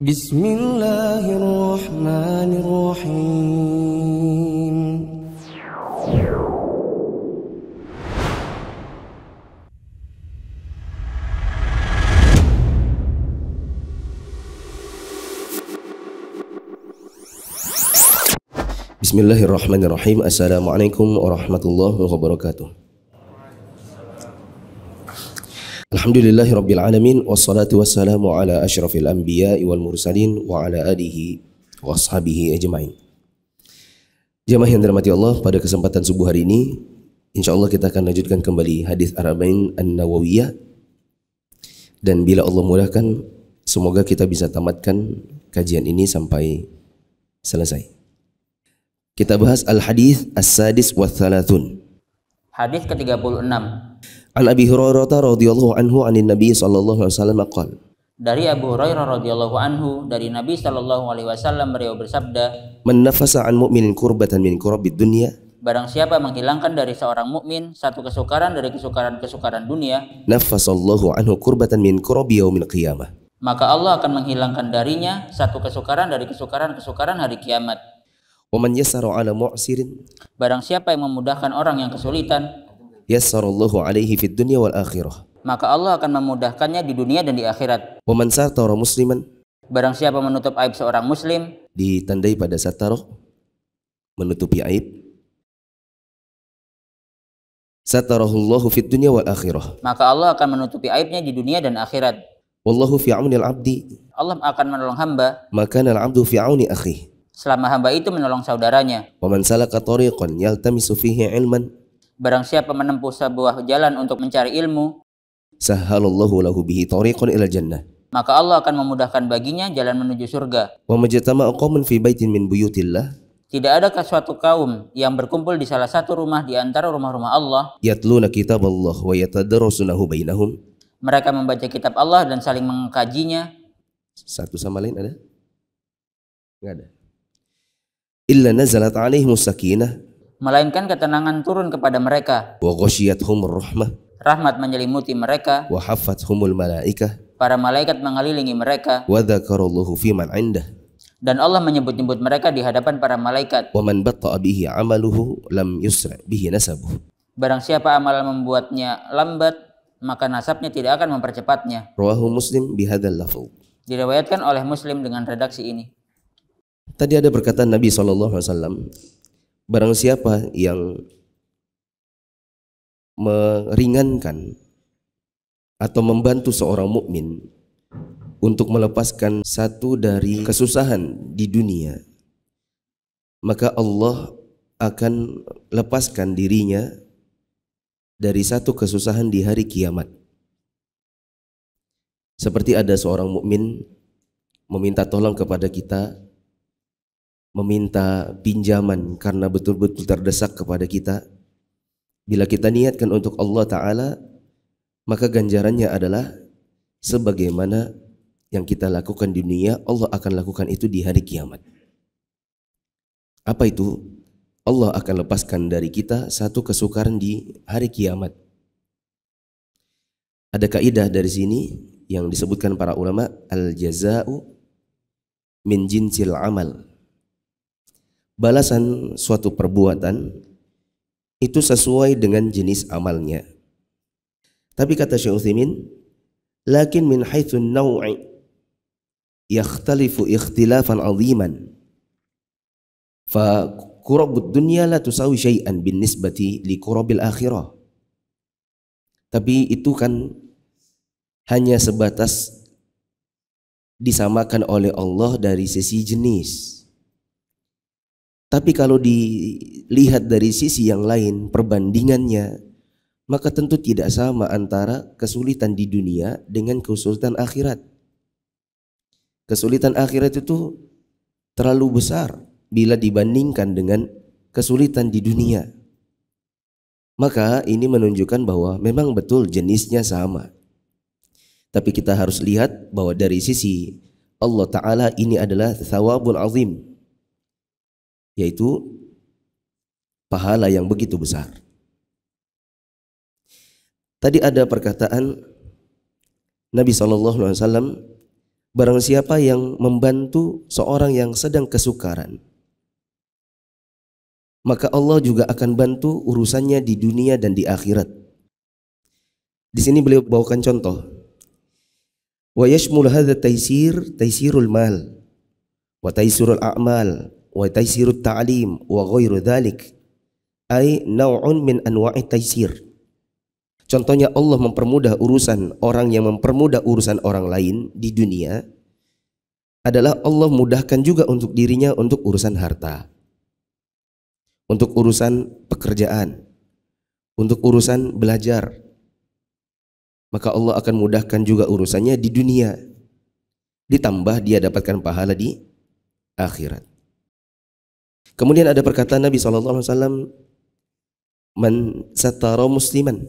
بسم الله الرحمن الرحيم بسم الله الرحمن الرحيم السلام عليكم ورحمة الله وبركاته Alhamdulillahi Rabbil Alamin Wassalatu wassalamu ala ashrafil anbiya wal mursalin Wa ala alihi wa ajma'in Jamaah yang dirahmati Allah pada kesempatan subuh hari ini Insya Allah kita akan lanjutkan kembali hadis Arabain An-Nawawiyah Dan bila Allah mudahkan Semoga kita bisa tamatkan kajian ini sampai selesai Kita bahas Al-Hadis As-Sadis wa Thalathun Hadis ke-36 An Abi Hurairah radhiyallahu anhu anin Nabi sallallahu alaihi wasallam qala dari Abu Hurairah radhiyallahu anhu dari Nabi sallallahu alaihi wasallam beliau bersabda man nafasa an mu'minin kurbatan min kurabid dunya Barang siapa menghilangkan dari seorang mukmin satu kesukaran dari kesukaran-kesukaran dunia, nafasallahu anhu kurbatan min kurabi yaumil qiyamah. Maka Allah akan menghilangkan darinya satu kesukaran dari kesukaran-kesukaran hari kiamat. Wa man ala mu'sirin. Barang siapa yang memudahkan orang yang kesulitan, yassarallahu alaihi fid dunya wal akhirah. Maka Allah akan memudahkannya di dunia dan di akhirat. Wa man satara musliman Barang siapa menutup aib seorang muslim ditandai pada sataroh menutupi aib satarahullahu fid dunya wal akhirah maka Allah akan menutupi aibnya di dunia dan akhirat wallahu fi auni abdi Allah akan menolong hamba maka al abdu fi auni akhi selama hamba itu menolong saudaranya wa man salaka tariqan yaltamisu fihi ilman Barang siapa menempuh sebuah jalan untuk mencari ilmu, sahalallahu lahu bihi tariqan ila jannah. Maka Allah akan memudahkan baginya jalan menuju surga. Wa majtama'a qaumun fi baitin min buyutillah. Tidak adakah suatu kaum yang berkumpul di salah satu rumah di antara rumah-rumah Allah? Yatluna kitab Allah wa yatadarasunahu bainahum. Mereka membaca kitab Allah dan saling mengkajinya. Satu sama lain ada? Enggak ada. Illa nazalat alaihimus sakinah melainkan ketenangan turun kepada mereka. Rahmat menyelimuti mereka. Wa malaikah. Para malaikat mengelilingi mereka. Dan Allah menyebut-nyebut mereka di hadapan para malaikat. 'amaluhu lam yusra bihi nasabuh. Barang siapa amalan membuatnya lambat, maka nasabnya tidak akan mempercepatnya. Rawahu Muslim bihadzal Diriwayatkan oleh Muslim dengan redaksi ini. Tadi ada perkataan Nabi saw barang siapa yang meringankan atau membantu seorang mukmin untuk melepaskan satu dari kesusahan di dunia maka Allah akan lepaskan dirinya dari satu kesusahan di hari kiamat seperti ada seorang mukmin meminta tolong kepada kita meminta pinjaman karena betul-betul terdesak kepada kita, bila kita niatkan untuk Allah Ta'ala, maka ganjarannya adalah sebagaimana yang kita lakukan di dunia, Allah akan lakukan itu di hari kiamat. Apa itu? Allah akan lepaskan dari kita satu kesukaran di hari kiamat. Ada kaidah dari sini yang disebutkan para ulama al-jaza'u min jinsil amal balasan suatu perbuatan itu sesuai dengan jenis amalnya. Tapi kata Syekh Uthimin, lakin min haithun naw'i yakhtalifu ikhtilafan 'aziman. Fa kurabud dunya la tusawi syai'an bin nisbati li kurabil akhirah. Tapi itu kan hanya sebatas disamakan oleh Allah dari sisi jenis. Tapi kalau dilihat dari sisi yang lain perbandingannya maka tentu tidak sama antara kesulitan di dunia dengan kesulitan akhirat. Kesulitan akhirat itu terlalu besar bila dibandingkan dengan kesulitan di dunia. Maka ini menunjukkan bahwa memang betul jenisnya sama. Tapi kita harus lihat bahwa dari sisi Allah Ta'ala ini adalah thawabun azim yaitu pahala yang begitu besar. Tadi ada perkataan Nabi Shallallahu Alaihi Wasallam, barang siapa yang membantu seorang yang sedang kesukaran, maka Allah juga akan bantu urusannya di dunia dan di akhirat. Di sini beliau bawakan contoh. Wa yashmul hadza taysir taysirul mal wa taysirul a'mal وتيسير التعليم وغير ذلك أي نوع من أنواع التيسير Contohnya Allah mempermudah urusan orang yang mempermudah urusan orang lain di dunia adalah Allah mudahkan juga untuk dirinya untuk urusan harta, untuk urusan pekerjaan, untuk urusan belajar. Maka Allah akan mudahkan juga urusannya di dunia. Ditambah dia dapatkan pahala di akhirat. Kemudian ada perkataan Nabi SAW alaihi wasallam man musliman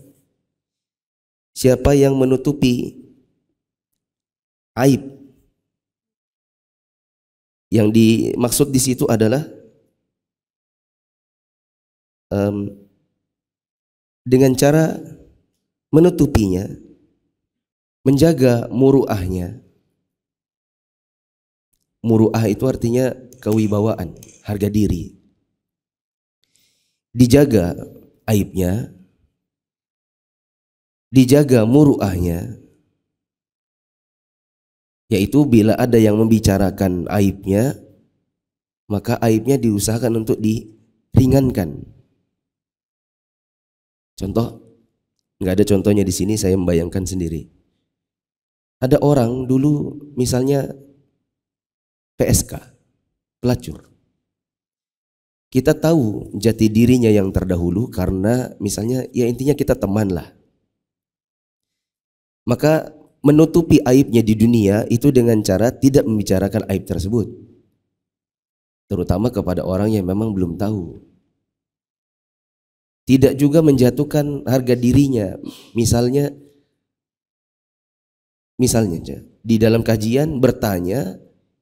siapa yang menutupi aib yang dimaksud di situ adalah um, dengan cara menutupinya menjaga muruahnya muruah itu artinya kewibawaan, harga diri. Dijaga aibnya, dijaga muruahnya, yaitu bila ada yang membicarakan aibnya, maka aibnya diusahakan untuk diringankan. Contoh, nggak ada contohnya di sini, saya membayangkan sendiri. Ada orang dulu misalnya PSK, pelacur. Kita tahu jati dirinya yang terdahulu karena misalnya ya intinya kita teman lah. Maka menutupi aibnya di dunia itu dengan cara tidak membicarakan aib tersebut. Terutama kepada orang yang memang belum tahu. Tidak juga menjatuhkan harga dirinya. Misalnya misalnya di dalam kajian bertanya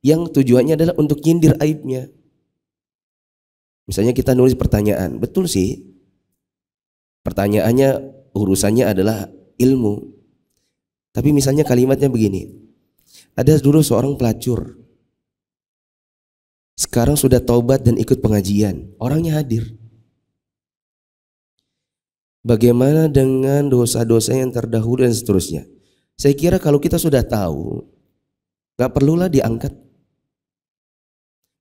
yang tujuannya adalah untuk nyindir aibnya. Misalnya kita nulis pertanyaan, betul sih? Pertanyaannya urusannya adalah ilmu. Tapi misalnya kalimatnya begini. Ada dulu seorang pelacur. Sekarang sudah taubat dan ikut pengajian. Orangnya hadir. Bagaimana dengan dosa-dosa yang terdahulu dan seterusnya? Saya kira kalau kita sudah tahu, gak perlulah diangkat.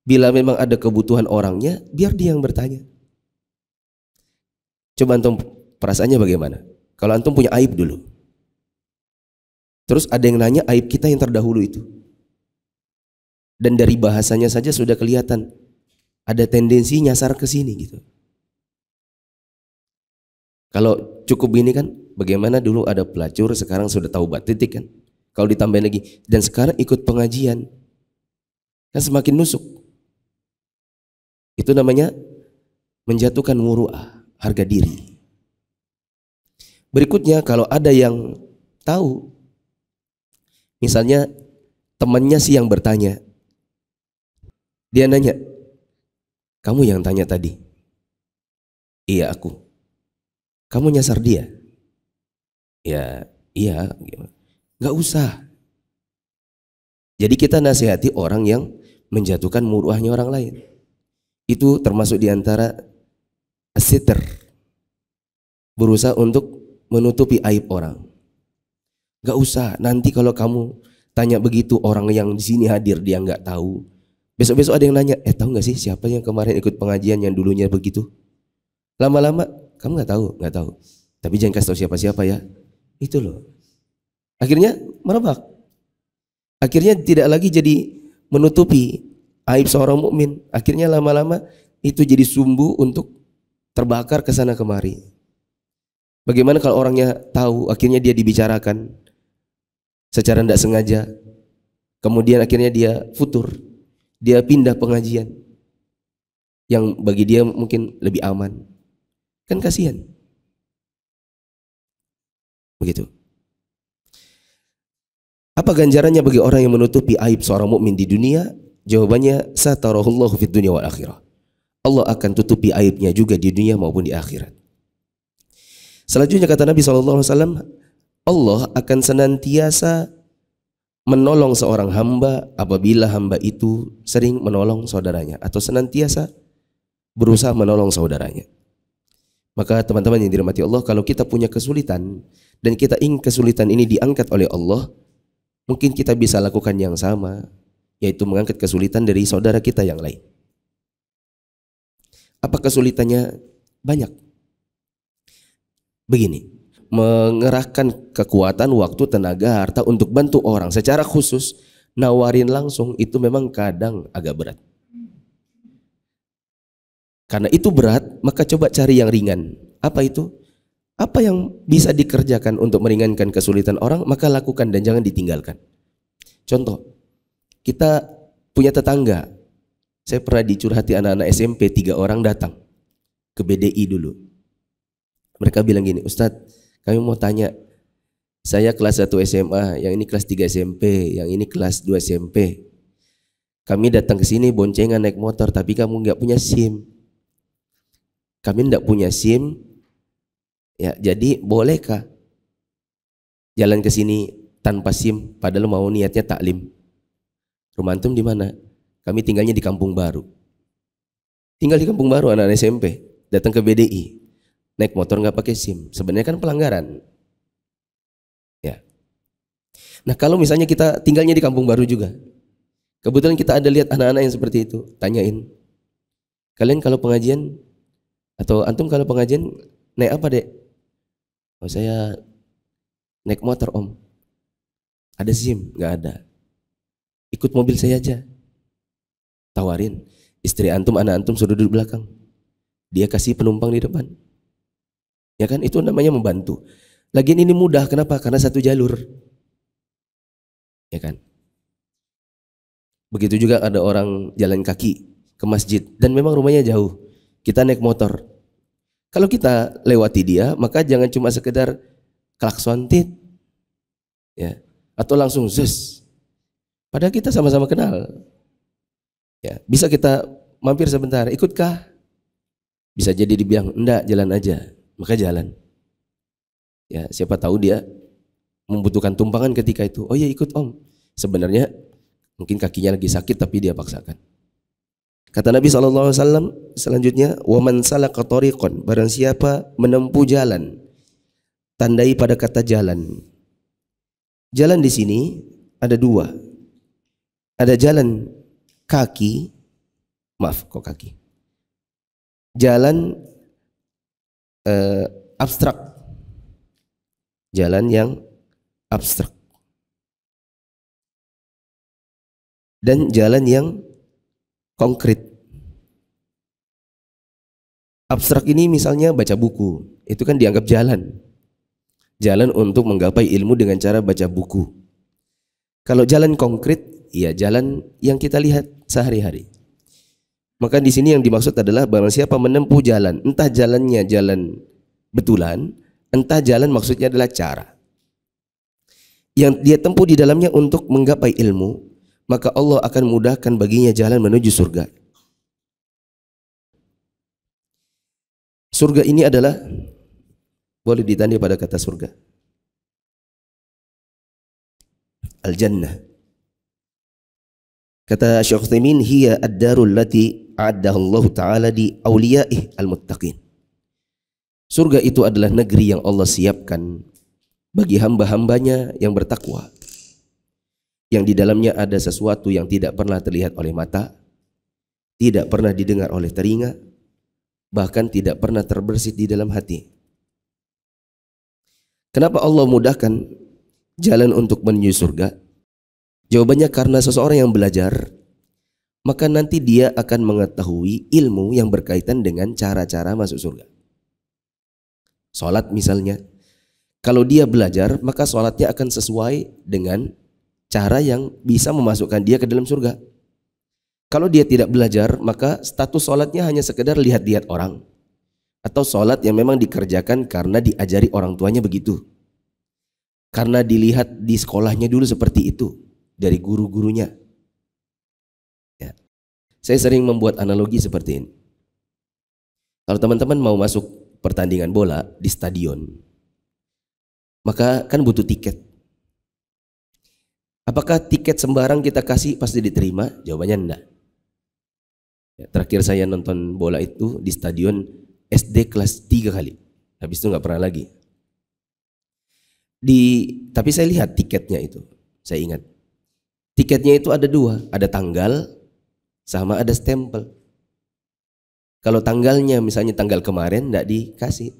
Bila memang ada kebutuhan orangnya, biar dia yang bertanya. Coba antum perasaannya bagaimana? Kalau antum punya aib dulu. Terus ada yang nanya aib kita yang terdahulu itu. Dan dari bahasanya saja sudah kelihatan ada tendensi nyasar ke sini gitu. Kalau cukup ini kan bagaimana dulu ada pelacur sekarang sudah tahu titik kan. Kalau ditambahin lagi dan sekarang ikut pengajian kan semakin nusuk. Itu namanya menjatuhkan muruah, harga diri. Berikutnya kalau ada yang tahu, misalnya temannya sih yang bertanya, dia nanya, kamu yang tanya tadi. Iya aku. Kamu nyasar dia? Ya, iya. Gak usah. Jadi kita nasihati orang yang menjatuhkan muruahnya orang lain. Itu termasuk diantara asiter berusaha untuk menutupi aib orang. Gak usah, nanti kalau kamu tanya begitu orang yang di sini hadir dia nggak tahu. Besok-besok ada yang nanya, eh tahu nggak sih siapa yang kemarin ikut pengajian yang dulunya begitu? Lama-lama kamu nggak tahu, nggak tahu. Tapi jangan kasih tahu siapa-siapa ya. Itu loh. Akhirnya merebak. Akhirnya tidak lagi jadi menutupi aib seorang mukmin. Akhirnya lama-lama itu jadi sumbu untuk terbakar ke sana kemari. Bagaimana kalau orangnya tahu akhirnya dia dibicarakan secara tidak sengaja. Kemudian akhirnya dia futur. Dia pindah pengajian yang bagi dia mungkin lebih aman. Kan kasihan. Begitu. Apa ganjarannya bagi orang yang menutupi aib seorang mukmin di dunia Jawabannya satarahullahu fid dunya wal akhirah. Allah akan tutupi aibnya juga di dunia maupun di akhirat. Selanjutnya kata Nabi SAW, Allah akan senantiasa menolong seorang hamba apabila hamba itu sering menolong saudaranya atau senantiasa berusaha menolong saudaranya. Maka teman-teman yang dirahmati Allah, kalau kita punya kesulitan dan kita ingin kesulitan ini diangkat oleh Allah, mungkin kita bisa lakukan yang sama yaitu mengangkat kesulitan dari saudara kita yang lain. Apa kesulitannya? Banyak. Begini, mengerahkan kekuatan, waktu, tenaga, harta untuk bantu orang secara khusus, nawarin langsung itu memang kadang agak berat. Karena itu berat, maka coba cari yang ringan. Apa itu? Apa yang bisa dikerjakan untuk meringankan kesulitan orang, maka lakukan dan jangan ditinggalkan. Contoh, kita punya tetangga. Saya pernah dicurhati anak-anak SMP tiga orang datang ke BDI dulu. Mereka bilang gini, Ustadz kami mau tanya, saya kelas 1 SMA, yang ini kelas 3 SMP, yang ini kelas 2 SMP. Kami datang ke sini boncengan naik motor, tapi kamu nggak punya SIM. Kami nggak punya SIM, ya jadi bolehkah jalan ke sini tanpa SIM, padahal mau niatnya taklim. Rumah antum di mana? Kami tinggalnya di Kampung Baru. Tinggal di Kampung Baru anak-anak SMP, datang ke BDI. Naik motor nggak pakai SIM. Sebenarnya kan pelanggaran. Ya. Nah, kalau misalnya kita tinggalnya di Kampung Baru juga. Kebetulan kita ada lihat anak-anak yang seperti itu, tanyain. Kalian kalau pengajian atau antum kalau pengajian naik apa, Dek? Oh, saya naik motor, Om. Ada SIM? Nggak ada ikut mobil saya aja. Tawarin, istri antum, anak antum suruh duduk belakang. Dia kasih penumpang di depan. Ya kan, itu namanya membantu. Lagian ini mudah, kenapa? Karena satu jalur. Ya kan? Begitu juga ada orang jalan kaki ke masjid dan memang rumahnya jauh. Kita naik motor. Kalau kita lewati dia, maka jangan cuma sekedar klakson tit. Ya. Atau langsung zus Padahal kita sama-sama kenal. Ya, bisa kita mampir sebentar, ikutkah? Bisa jadi dibilang, enggak jalan aja, maka jalan. Ya, siapa tahu dia membutuhkan tumpangan ketika itu. Oh ya ikut om. Sebenarnya mungkin kakinya lagi sakit tapi dia paksakan. Kata Nabi SAW selanjutnya, Waman سَلَقَ tariqon, barang siapa menempuh jalan. Tandai pada kata jalan. Jalan di sini ada dua ada jalan kaki, maaf kok kaki, jalan eh, abstrak, jalan yang abstrak, dan jalan yang konkret. Abstrak ini misalnya baca buku, itu kan dianggap jalan. Jalan untuk menggapai ilmu dengan cara baca buku. Kalau jalan konkret ya jalan yang kita lihat sehari-hari. Maka di sini yang dimaksud adalah barang siapa menempuh jalan, entah jalannya jalan betulan, entah jalan maksudnya adalah cara. Yang dia tempuh di dalamnya untuk menggapai ilmu, maka Allah akan mudahkan baginya jalan menuju surga. Surga ini adalah boleh ditanya pada kata surga. Al-Jannah Kata Syekh Utsaimin, "Hiya ad-darul lati Allah taala di awliya'ih al-muttaqin." Surga itu adalah negeri yang Allah siapkan bagi hamba-hambanya yang bertakwa. Yang di dalamnya ada sesuatu yang tidak pernah terlihat oleh mata, tidak pernah didengar oleh telinga, bahkan tidak pernah terbersih di dalam hati. Kenapa Allah mudahkan jalan untuk menuju surga? Jawabannya karena seseorang yang belajar maka nanti dia akan mengetahui ilmu yang berkaitan dengan cara-cara masuk surga. Salat misalnya, kalau dia belajar maka salatnya akan sesuai dengan cara yang bisa memasukkan dia ke dalam surga. Kalau dia tidak belajar maka status salatnya hanya sekedar lihat-lihat orang atau salat yang memang dikerjakan karena diajari orang tuanya begitu. Karena dilihat di sekolahnya dulu seperti itu, dari guru-gurunya. Ya. Saya sering membuat analogi seperti ini. Kalau teman-teman mau masuk pertandingan bola di stadion, maka kan butuh tiket. Apakah tiket sembarang kita kasih pasti diterima? Jawabannya enggak. Ya, terakhir saya nonton bola itu di stadion SD kelas 3 kali. Habis itu nggak pernah lagi. Di tapi saya lihat tiketnya itu. Saya ingat Tiketnya itu ada dua, ada tanggal sama ada stempel. Kalau tanggalnya misalnya tanggal kemarin tidak dikasih.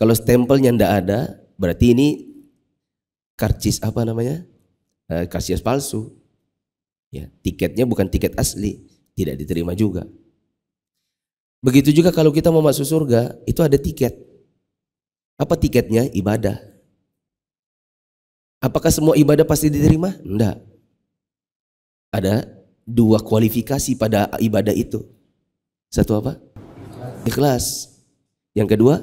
Kalau stempelnya tidak ada, berarti ini karcis apa namanya? E, karcis palsu. Ya, tiketnya bukan tiket asli, tidak diterima juga. Begitu juga kalau kita mau masuk surga, itu ada tiket. Apa tiketnya? Ibadah. Apakah semua ibadah pasti diterima? Enggak. Ada dua kualifikasi pada ibadah itu. Satu apa? Ikhlas. Yang kedua?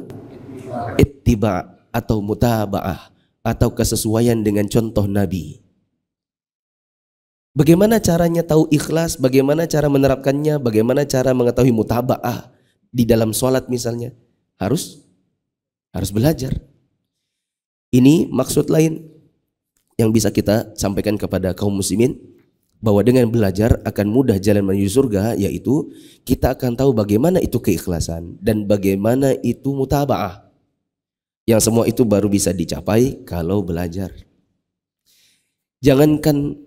Ittiba atau mutaba'ah atau kesesuaian dengan contoh Nabi. Bagaimana caranya tahu ikhlas, bagaimana cara menerapkannya, bagaimana cara mengetahui mutaba'ah di dalam sholat misalnya. Harus harus belajar. Ini maksud lain yang bisa kita sampaikan kepada kaum muslimin bahwa dengan belajar akan mudah jalan menuju surga yaitu kita akan tahu bagaimana itu keikhlasan dan bagaimana itu mutabaah. Yang semua itu baru bisa dicapai kalau belajar. Jangankan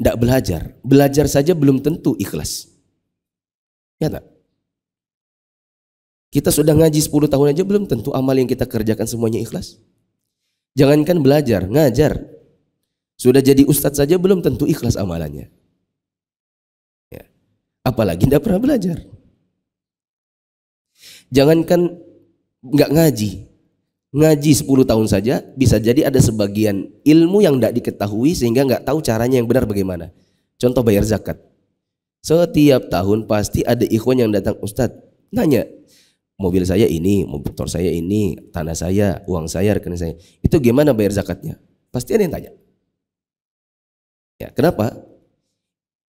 tidak belajar, belajar saja belum tentu ikhlas. Ya tak? Kita sudah ngaji 10 tahun aja belum tentu amal yang kita kerjakan semuanya ikhlas. Jangankan belajar, ngajar. Sudah jadi ustadz saja belum tentu ikhlas amalannya. Ya. Apalagi tidak pernah belajar. Jangankan nggak ngaji, ngaji 10 tahun saja bisa jadi ada sebagian ilmu yang tidak diketahui sehingga nggak tahu caranya yang benar bagaimana. Contoh bayar zakat. Setiap tahun pasti ada ikhwan yang datang Ustadz nanya mobil saya ini, motor saya ini, tanah saya, uang saya, rekening saya. Itu gimana bayar zakatnya? Pasti ada yang tanya. Ya, kenapa?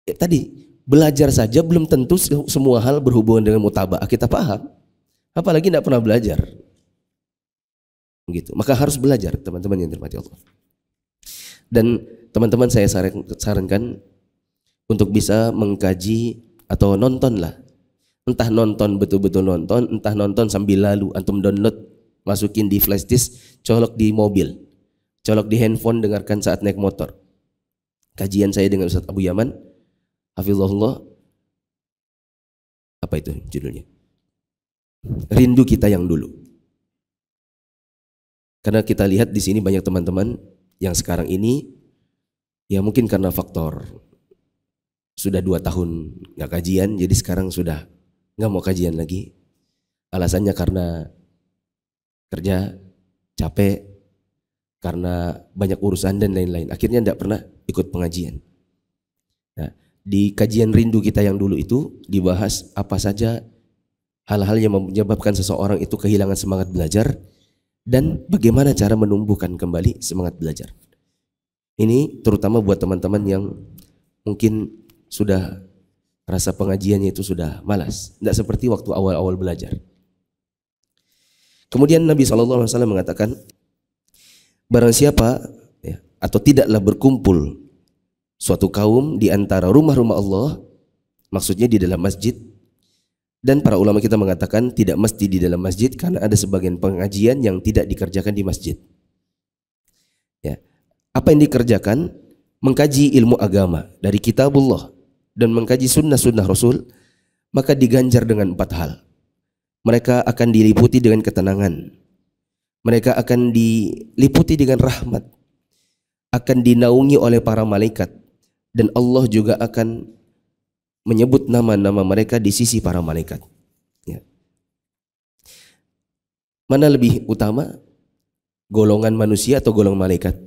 Ya, tadi belajar saja belum tentu semua hal berhubungan dengan mutaba. Kita paham, apalagi tidak pernah belajar. Gitu. Maka harus belajar teman-teman yang dirahmati Allah. Dan teman-teman saya sarankan untuk bisa mengkaji atau nontonlah entah nonton betul-betul nonton, entah nonton sambil lalu antum download masukin di flash disk, colok di mobil, colok di handphone dengarkan saat naik motor. Kajian saya dengan Ustaz Abu Yaman, Hafizullahullah apa itu judulnya? Rindu kita yang dulu. Karena kita lihat di sini banyak teman-teman yang sekarang ini ya mungkin karena faktor sudah dua tahun nggak kajian, jadi sekarang sudah nggak mau kajian lagi. Alasannya karena kerja capek, karena banyak urusan dan lain-lain. Akhirnya tidak pernah ikut pengajian. Nah, di kajian rindu kita yang dulu itu dibahas apa saja hal-hal yang menyebabkan seseorang itu kehilangan semangat belajar dan bagaimana cara menumbuhkan kembali semangat belajar. Ini terutama buat teman-teman yang mungkin sudah rasa pengajiannya itu sudah malas. Tidak seperti waktu awal-awal belajar. Kemudian Nabi SAW mengatakan, barang siapa ya, atau tidaklah berkumpul suatu kaum di antara rumah-rumah Allah, maksudnya di dalam masjid, dan para ulama kita mengatakan tidak mesti di dalam masjid karena ada sebagian pengajian yang tidak dikerjakan di masjid. Ya. Apa yang dikerjakan? Mengkaji ilmu agama dari kitabullah dan mengkaji sunnah-sunnah Rasul, maka diganjar dengan empat hal. Mereka akan diliputi dengan ketenangan. Mereka akan diliputi dengan rahmat. Akan dinaungi oleh para malaikat. Dan Allah juga akan menyebut nama-nama mereka di sisi para malaikat. Ya. Mana lebih utama? Golongan manusia atau golongan malaikat?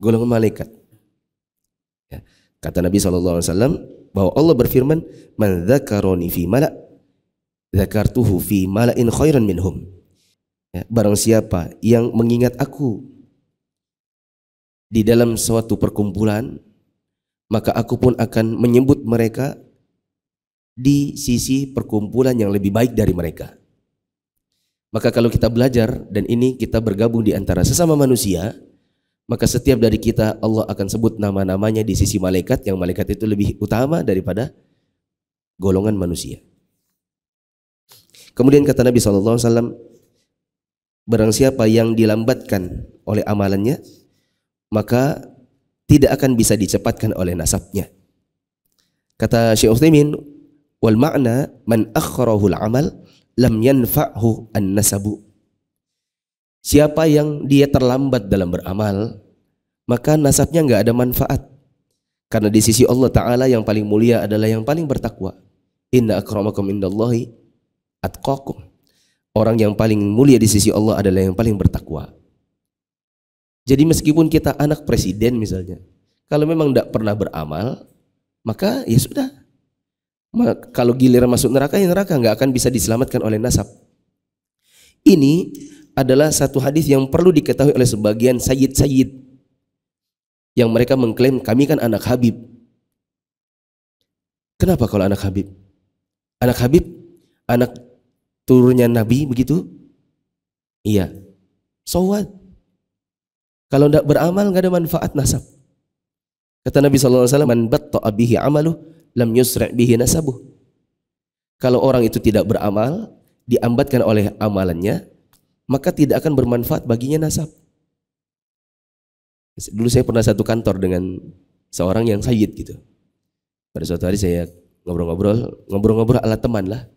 Golongan malaikat. Kata Nabi SAW bahwa Allah berfirman, "Man dhakaroni fi mala' dhakartuhu fi mala'in khairan minhum." Ya, barang siapa yang mengingat aku di dalam suatu perkumpulan, maka aku pun akan menyebut mereka di sisi perkumpulan yang lebih baik dari mereka. Maka kalau kita belajar dan ini kita bergabung di antara sesama manusia, maka setiap dari kita Allah akan sebut nama-namanya di sisi malaikat yang malaikat itu lebih utama daripada golongan manusia. Kemudian kata Nabi SAW, barang siapa yang dilambatkan oleh amalannya, maka tidak akan bisa dicepatkan oleh nasabnya. Kata Syekh Uthimin, wal makna man akharahu al amal lam yanfa'hu an nasabu. Siapa yang dia terlambat dalam beramal, maka nasabnya nggak ada manfaat. Karena di sisi Allah Ta'ala yang paling mulia adalah yang paling bertakwa. Inna akramakum indallahi atqakum. Orang yang paling mulia di sisi Allah adalah yang paling bertakwa. Jadi meskipun kita anak presiden misalnya, kalau memang tidak pernah beramal, maka ya sudah. Kalau giliran masuk neraka, ya neraka nggak akan bisa diselamatkan oleh nasab. Ini adalah satu hadis yang perlu diketahui oleh sebagian sayyid-sayyid yang mereka mengklaim kami kan anak Habib. Kenapa kalau anak Habib? Anak Habib, anak turunnya Nabi begitu? Iya. So what? Kalau tidak beramal nggak ada manfaat nasab. Kata Nabi SAW, Man batta'a bihi amaluh, lam yusra' bihi nasabuh. Kalau orang itu tidak beramal, diambatkan oleh amalannya, maka tidak akan bermanfaat baginya nasab. Dulu saya pernah satu kantor dengan seorang yang sayid gitu. Pada suatu hari saya ngobrol-ngobrol, ngobrol-ngobrol ala teman lah.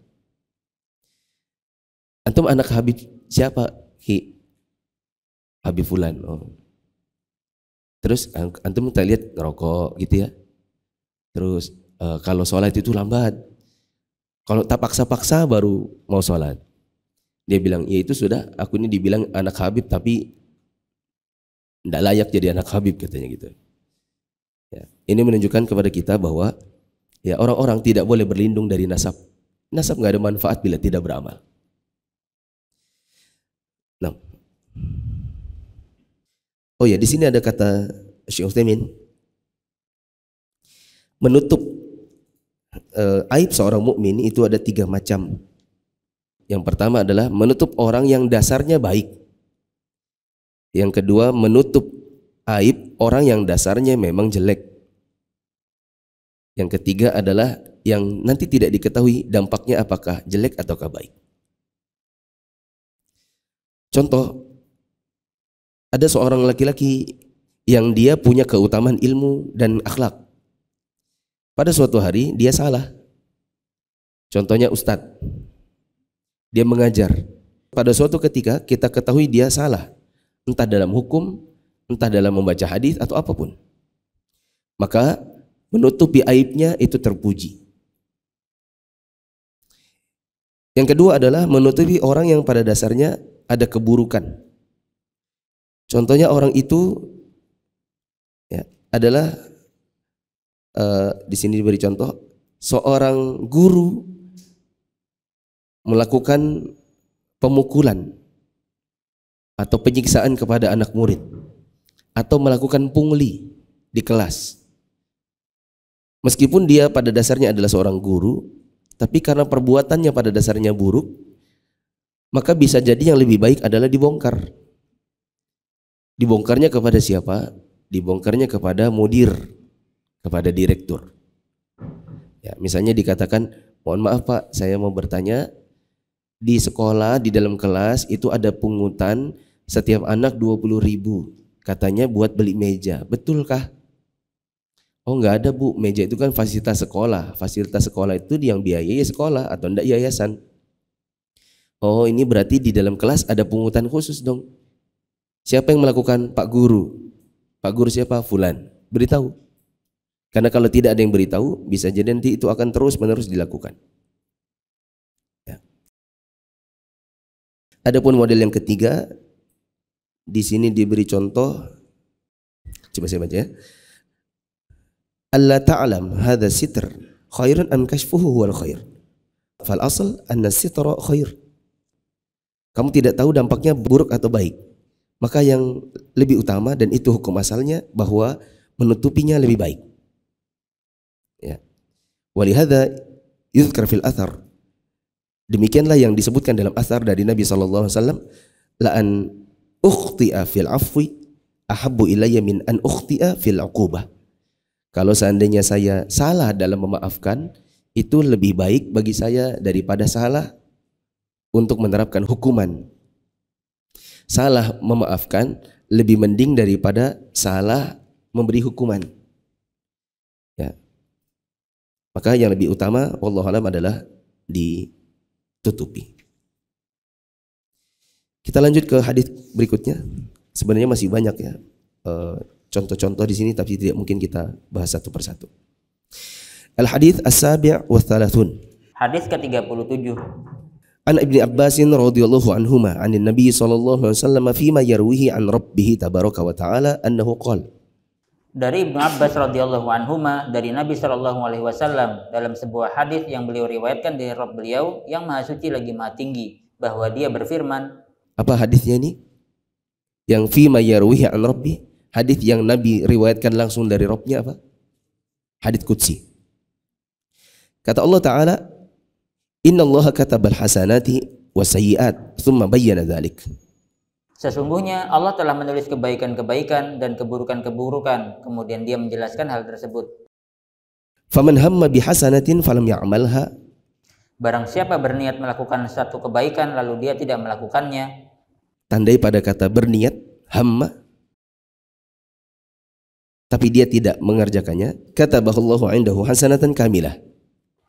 Antum anak Habib siapa? Ki Habib Fulan. Oh. Terus antum tak lihat ngerokok gitu ya. Terus uh, kalau sholat itu lambat. Kalau tak paksa-paksa baru mau sholat. Dia bilang, ya itu sudah, aku ini dibilang anak Habib tapi tidak layak jadi anak Habib katanya gitu. Ya. Ini menunjukkan kepada kita bahwa ya orang-orang tidak boleh berlindung dari nasab. Nasab nggak ada manfaat bila tidak beramal. Nah. Oh ya, di sini ada kata Syekh Utsaimin menutup e, aib seorang mukmin itu ada tiga macam yang pertama adalah menutup orang yang dasarnya baik. Yang kedua, menutup aib orang yang dasarnya memang jelek. Yang ketiga adalah yang nanti tidak diketahui dampaknya apakah jelek ataukah baik. Contoh, ada seorang laki-laki yang dia punya keutamaan ilmu dan akhlak. Pada suatu hari dia salah. Contohnya ustadz. Dia mengajar. Pada suatu ketika kita ketahui dia salah. Entah dalam hukum, entah dalam membaca hadis atau apapun. Maka menutupi aibnya itu terpuji. Yang kedua adalah menutupi orang yang pada dasarnya ada keburukan. Contohnya orang itu ya, adalah uh, di sini diberi contoh seorang guru melakukan pemukulan atau penyiksaan kepada anak murid atau melakukan pungli di kelas. Meskipun dia pada dasarnya adalah seorang guru, tapi karena perbuatannya pada dasarnya buruk, maka bisa jadi yang lebih baik adalah dibongkar. Dibongkarnya kepada siapa? Dibongkarnya kepada mudir, kepada direktur. Ya, misalnya dikatakan, "Mohon maaf Pak, saya mau bertanya di sekolah di dalam kelas itu ada pungutan setiap anak dua puluh ribu katanya buat beli meja betulkah oh nggak ada bu meja itu kan fasilitas sekolah fasilitas sekolah itu yang biaya ya sekolah atau ndak yayasan oh ini berarti di dalam kelas ada pungutan khusus dong siapa yang melakukan pak guru pak guru siapa fulan beritahu karena kalau tidak ada yang beritahu bisa jadi nanti itu akan terus menerus dilakukan Adapun model yang ketiga di sini diberi contoh coba saya baca ya. Allah ta'lam hadza sitr khairun am kashfuhu huwal khair. Fal asal anna sitra khair. Kamu tidak tahu dampaknya buruk atau baik. Maka yang lebih utama dan itu hukum asalnya bahwa menutupinya lebih baik. Ya. Walihada yuzkar fil athar Demikianlah yang disebutkan dalam asar dari Nabi SAW. la'an ukhti'a fil afwi ahabbu ilayya min an ukhti'a fil uqubah. Kalau seandainya saya salah dalam memaafkan, itu lebih baik bagi saya daripada salah untuk menerapkan hukuman. Salah memaafkan lebih mending daripada salah memberi hukuman. Ya. Maka yang lebih utama, wallahualam adalah di tutupi. Kita lanjut ke hadis berikutnya. Sebenarnya masih banyak ya eh, contoh-contoh di sini tapi tidak mungkin kita bahas satu persatu. Al hadis as-sabi' wa thalathun. Hadis ke-37. An Ibnu Abbas radhiyallahu anhuma anin Nabi sallallahu alaihi wasallam fima yarwihi an rabbih tabaraka wa ta'ala annahu qala dari Ibnu Abbas radhiyallahu anhu dari Nabi Shallallahu alaihi wasallam dalam sebuah hadis yang beliau riwayatkan dari Rob beliau yang Maha Suci lagi Maha Tinggi bahwa dia berfirman apa hadisnya ini yang fi mayarwihi an rabbi hadis yang Nabi riwayatkan langsung dari Robnya apa hadis kutsi kata Allah taala inna Allah kata hasanati wasiyat thumma bayyana dzalik Sesungguhnya Allah telah menulis kebaikan-kebaikan dan keburukan-keburukan, kemudian dia menjelaskan hal tersebut. Faman hamma bihasanatin falam ya'malha. Barang siapa berniat melakukan satu kebaikan lalu dia tidak melakukannya. Tandai pada kata berniat, hamma, tapi dia tidak mengerjakannya kata bahullahu indahu hasanatan kamilah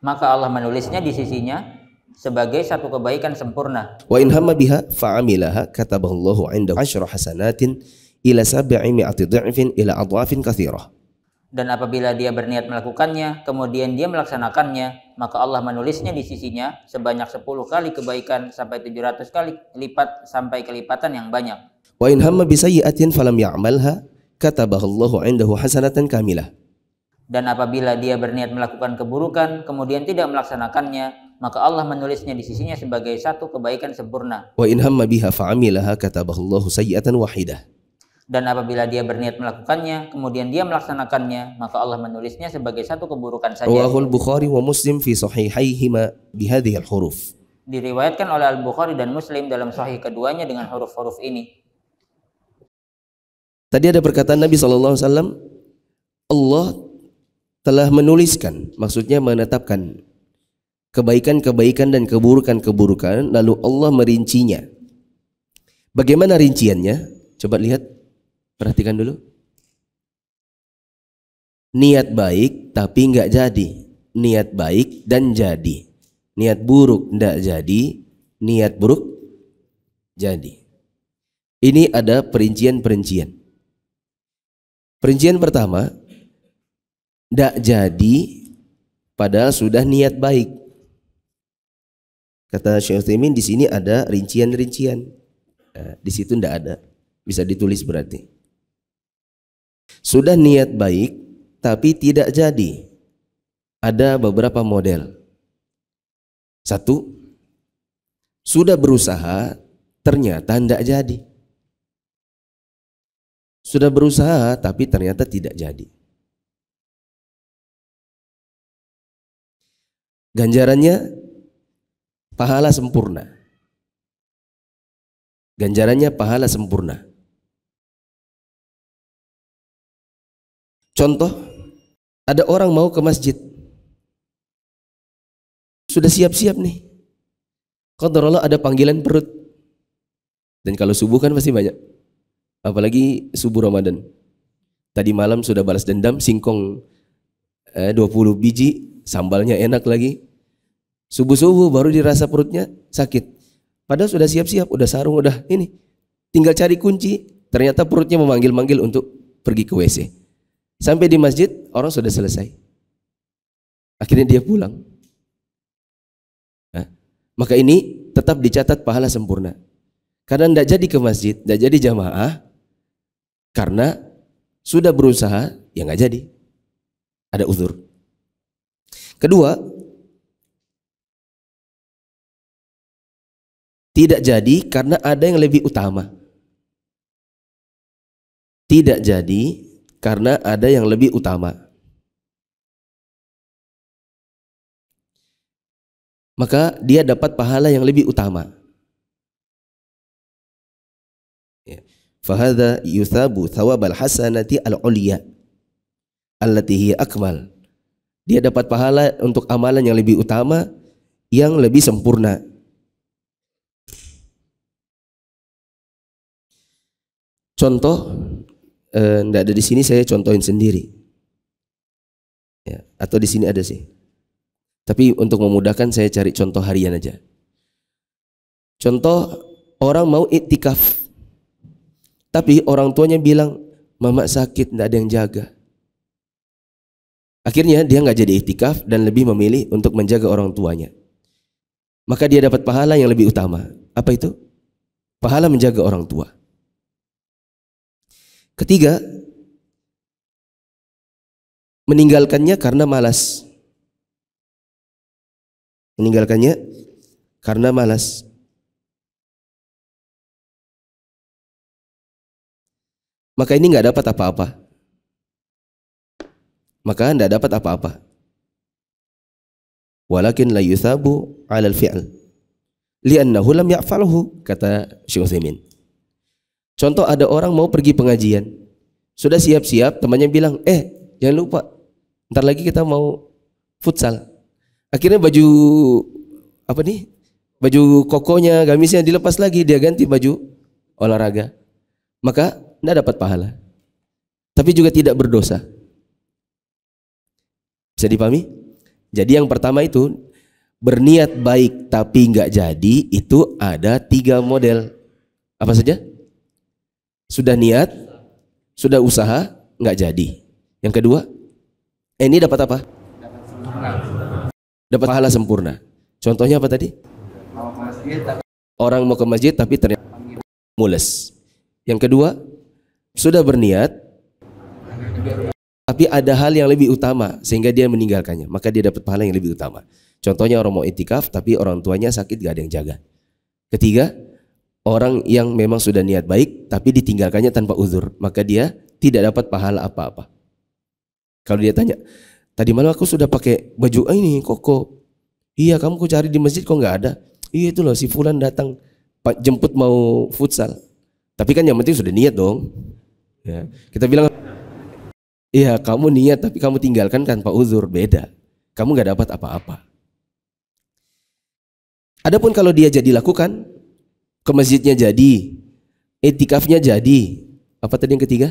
maka Allah menulisnya di sisinya sebagai satu kebaikan sempurna. Wa in hamma biha fa'amilaha kataballahu indahu asyra hasanatin ila mi'ati dhi'fin ila adhafin katsirah. Dan apabila dia berniat melakukannya, kemudian dia melaksanakannya, maka Allah menulisnya di sisinya sebanyak 10 kali kebaikan sampai 700 kali lipat sampai kelipatan yang banyak. Wa in hamma bisayyi'atin falam ya'malha kataballahu Allahu 'indahu hasanatan kamilah. Dan apabila dia berniat melakukan keburukan, kemudian tidak melaksanakannya, maka Allah menulisnya di sisinya sebagai satu kebaikan sempurna. Wa in hamma biha fa'amilaha katabahullahu sayyatan wahidah. Dan apabila dia berniat melakukannya, kemudian dia melaksanakannya, maka Allah menulisnya sebagai satu keburukan saja. Rawahul Bukhari wa Muslim fi sahihaihima bihadhihi al-huruf. Diriwayatkan oleh Al-Bukhari dan Muslim dalam sahih keduanya dengan huruf-huruf ini. Tadi ada perkataan Nabi SAW, alaihi wasallam, Allah telah menuliskan, maksudnya menetapkan kebaikan-kebaikan dan keburukan-keburukan lalu Allah merincinya. Bagaimana rinciannya? Coba lihat, perhatikan dulu. Niat baik tapi nggak jadi. Niat baik dan jadi. Niat buruk nggak jadi. Niat buruk jadi. Ini ada perincian-perincian. Perincian pertama, tidak jadi padahal sudah niat baik. Kata Syekh Utsaimin di sini ada rincian-rincian. Eh, di situ tidak ada. Bisa ditulis berarti. Sudah niat baik tapi tidak jadi. Ada beberapa model. Satu, sudah berusaha ternyata tidak jadi. Sudah berusaha tapi ternyata tidak jadi. Ganjarannya pahala sempurna. Ganjarannya pahala sempurna. Contoh, ada orang mau ke masjid. Sudah siap-siap nih. Allah ada panggilan perut. Dan kalau subuh kan pasti banyak. Apalagi subuh Ramadan. Tadi malam sudah balas dendam singkong eh, 20 biji, sambalnya enak lagi. Subuh-subuh baru dirasa perutnya sakit. Padahal sudah siap-siap, udah sarung, udah ini. Tinggal cari kunci, ternyata perutnya memanggil-manggil untuk pergi ke WC. Sampai di masjid, orang sudah selesai. Akhirnya dia pulang. Nah, maka ini tetap dicatat pahala sempurna. Karena tidak jadi ke masjid, tidak jadi jamaah, karena sudah berusaha, ya nggak jadi. Ada uzur. Kedua, Tidak jadi karena ada yang lebih utama. Tidak jadi karena ada yang lebih utama. Maka dia dapat pahala yang lebih utama. Ya. Fahada yuthabu thawabal hasanati al-uliya alatihi akmal. Dia dapat pahala untuk amalan yang lebih utama yang lebih sempurna. contoh tidak eh, ada di sini saya contohin sendiri. Ya, atau di sini ada sih. Tapi untuk memudahkan saya cari contoh harian aja. Contoh orang mau itikaf. Tapi orang tuanya bilang, "Mama sakit, tidak ada yang jaga." Akhirnya dia nggak jadi itikaf dan lebih memilih untuk menjaga orang tuanya. Maka dia dapat pahala yang lebih utama. Apa itu? Pahala menjaga orang tua. Ketiga, meninggalkannya karena malas. Meninggalkannya karena malas. Maka ini nggak dapat apa-apa. Maka nggak dapat apa-apa. Walakin la yuthabu alal fi'al. Liannahu lam ya'falhu, kata Syekh Utsaimin. Contoh ada orang mau pergi pengajian. Sudah siap-siap, temannya bilang, "Eh, jangan lupa. Ntar lagi kita mau futsal." Akhirnya baju apa nih? Baju kokonya, gamisnya dilepas lagi, dia ganti baju olahraga. Maka Anda dapat pahala. Tapi juga tidak berdosa. Bisa dipahami? Jadi yang pertama itu berniat baik tapi nggak jadi itu ada tiga model. Apa saja? Sudah niat, sudah usaha, nggak jadi. Yang kedua, eh, ini dapat apa? Dapat, pahala sempurna. Contohnya apa tadi? Orang mau ke masjid tapi ternyata mules. Yang kedua, sudah berniat, tapi ada hal yang lebih utama sehingga dia meninggalkannya maka dia dapat pahala yang lebih utama contohnya orang mau itikaf tapi orang tuanya sakit gak ada yang jaga ketiga orang yang memang sudah niat baik tapi ditinggalkannya tanpa uzur, maka dia tidak dapat pahala apa-apa. Kalau dia tanya, tadi malam aku sudah pakai baju ini koko. Iya kamu ku cari di masjid kok nggak ada. Iya itu loh si Fulan datang jemput mau futsal. Tapi kan yang penting sudah niat dong. Ya. Kita bilang, iya kamu niat tapi kamu tinggalkan tanpa uzur beda. Kamu nggak dapat apa-apa. Adapun kalau dia jadi lakukan, ke masjidnya jadi, etikafnya jadi, apa tadi yang ketiga?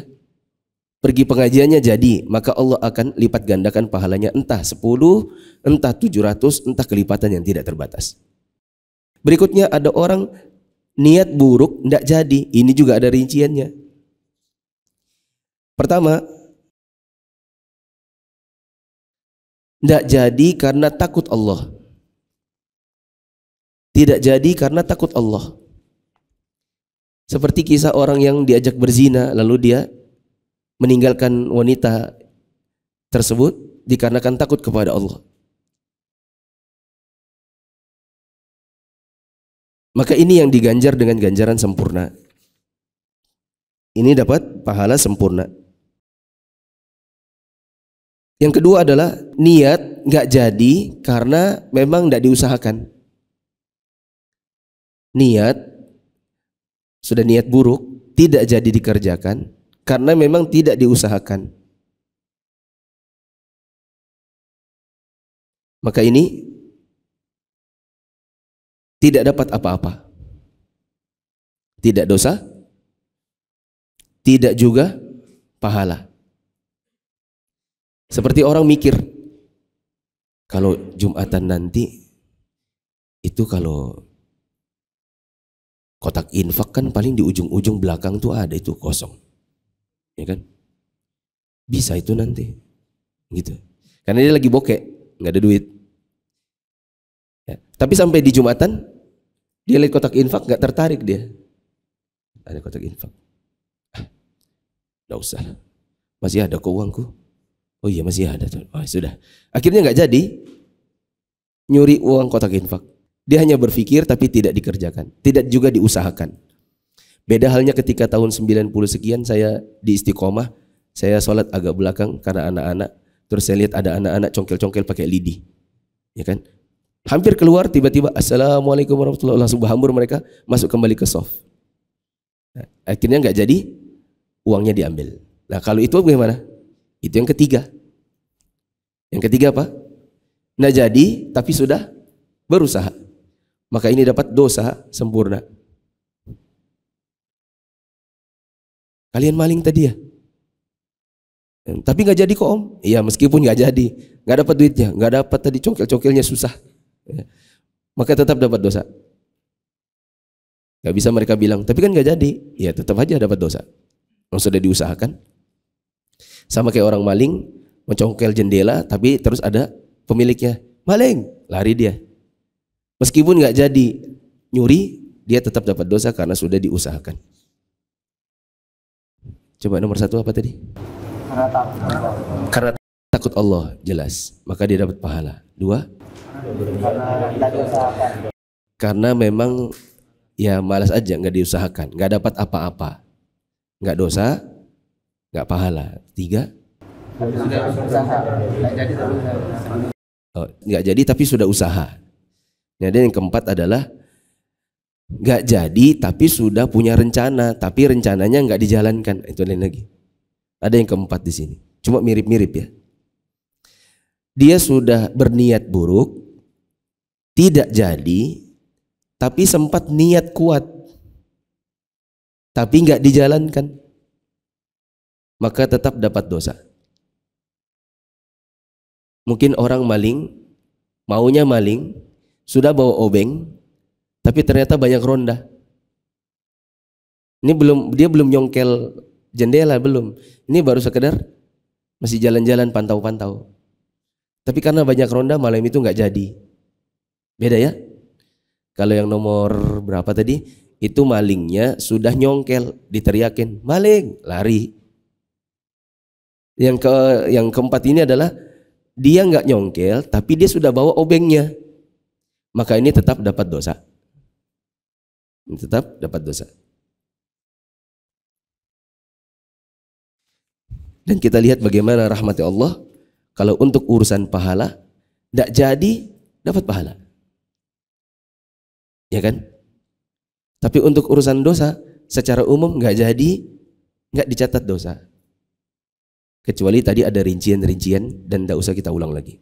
Pergi pengajiannya jadi, maka Allah akan lipat gandakan pahalanya entah 10, entah 700, entah kelipatan yang tidak terbatas. Berikutnya ada orang niat buruk tidak jadi, ini juga ada rinciannya. Pertama, tidak jadi karena takut Allah. Tidak jadi karena takut Allah. Seperti kisah orang yang diajak berzina lalu dia meninggalkan wanita tersebut dikarenakan takut kepada Allah. Maka ini yang diganjar dengan ganjaran sempurna. Ini dapat pahala sempurna. Yang kedua adalah niat nggak jadi karena memang tidak diusahakan. Niat sudah niat buruk tidak jadi dikerjakan karena memang tidak diusahakan. Maka ini tidak dapat apa-apa. Tidak dosa, tidak juga pahala. Seperti orang mikir, kalau Jumatan nanti itu kalau Kotak infak kan paling di ujung-ujung belakang tuh ada itu kosong. Ya kan? Bisa itu nanti. Gitu. Karena dia lagi bokek nggak ada duit. Ya. Tapi sampai di Jumatan, dia lihat kotak infak nggak tertarik dia. Ada kotak infak. Ah, nggak usah. Masih ada kok uangku. Oh iya masih ada. Oh, sudah. Akhirnya nggak jadi. Nyuri uang kotak infak. Dia hanya berpikir tapi tidak dikerjakan, tidak juga diusahakan. Beda halnya ketika tahun 90 sekian saya di istiqomah, saya sholat agak belakang karena anak-anak. Terus saya lihat ada anak-anak congkel-congkel pakai lidi. Ya kan? Hampir keluar tiba-tiba Assalamualaikum warahmatullahi wabarakatuh. Langsung hambur mereka masuk kembali ke soft. Nah, akhirnya nggak jadi, uangnya diambil. Nah kalau itu bagaimana? Itu yang ketiga. Yang ketiga apa? Nah jadi tapi sudah berusaha maka ini dapat dosa sempurna. Kalian maling tadi ya? Tapi nggak jadi kok om. Iya meskipun nggak jadi, nggak dapat duitnya, nggak dapat tadi congkel-congkelnya susah. Ya. Maka tetap dapat dosa. Gak bisa mereka bilang, tapi kan gak jadi. Ya tetap aja dapat dosa. Yang sudah diusahakan. Sama kayak orang maling, mencongkel jendela, tapi terus ada pemiliknya. Maling, lari dia Meskipun nggak jadi nyuri, dia tetap dapat dosa karena sudah diusahakan. Coba nomor satu apa tadi? Karena takut Karena takut Allah jelas, maka dia dapat pahala. Dua? Karena, memang ya malas aja nggak diusahakan, nggak dapat apa-apa, nggak dosa, nggak pahala. Tiga? Sudah usaha, nggak jadi Oh, nggak jadi tapi sudah usaha Nah, dan yang keempat adalah nggak jadi tapi sudah punya rencana, tapi rencananya nggak dijalankan. Nah, itu lain lagi. Ada yang keempat di sini. Cuma mirip-mirip ya. Dia sudah berniat buruk, tidak jadi, tapi sempat niat kuat, tapi nggak dijalankan, maka tetap dapat dosa. Mungkin orang maling, maunya maling, sudah bawa obeng, tapi ternyata banyak ronda. Ini belum dia belum nyongkel jendela belum. Ini baru sekedar masih jalan-jalan pantau-pantau. Tapi karena banyak ronda malam itu nggak jadi. Beda ya? Kalau yang nomor berapa tadi? Itu malingnya sudah nyongkel, diteriakin, maling, lari. Yang ke yang keempat ini adalah dia nggak nyongkel, tapi dia sudah bawa obengnya maka ini tetap dapat dosa. Ini tetap dapat dosa. Dan kita lihat bagaimana rahmat Allah kalau untuk urusan pahala tidak jadi dapat pahala. Ya kan? Tapi untuk urusan dosa secara umum nggak jadi nggak dicatat dosa. Kecuali tadi ada rincian-rincian dan tidak usah kita ulang lagi.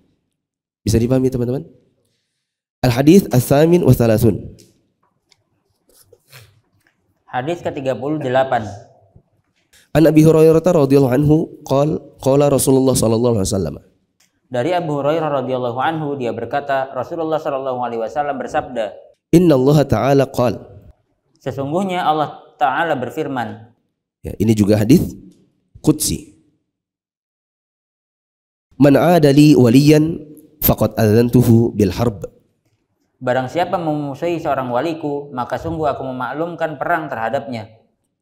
Bisa dipahami teman-teman? Al-Hadis as wasalasun. wa Hadis ke-38. An Abi Hurairah radhiyallahu anhu qala qala Rasulullah sallallahu alaihi wasallam. Dari Abu Hurairah radhiyallahu anhu dia berkata Rasulullah sallallahu alaihi wasallam bersabda, "Inna Allah taala qal." Sesungguhnya Allah taala berfirman. Ya, ini juga hadis qudsi. Man adali waliyan faqad adzantuhu bil harb Barang siapa memusuhi seorang waliku, maka sungguh aku memaklumkan perang terhadapnya.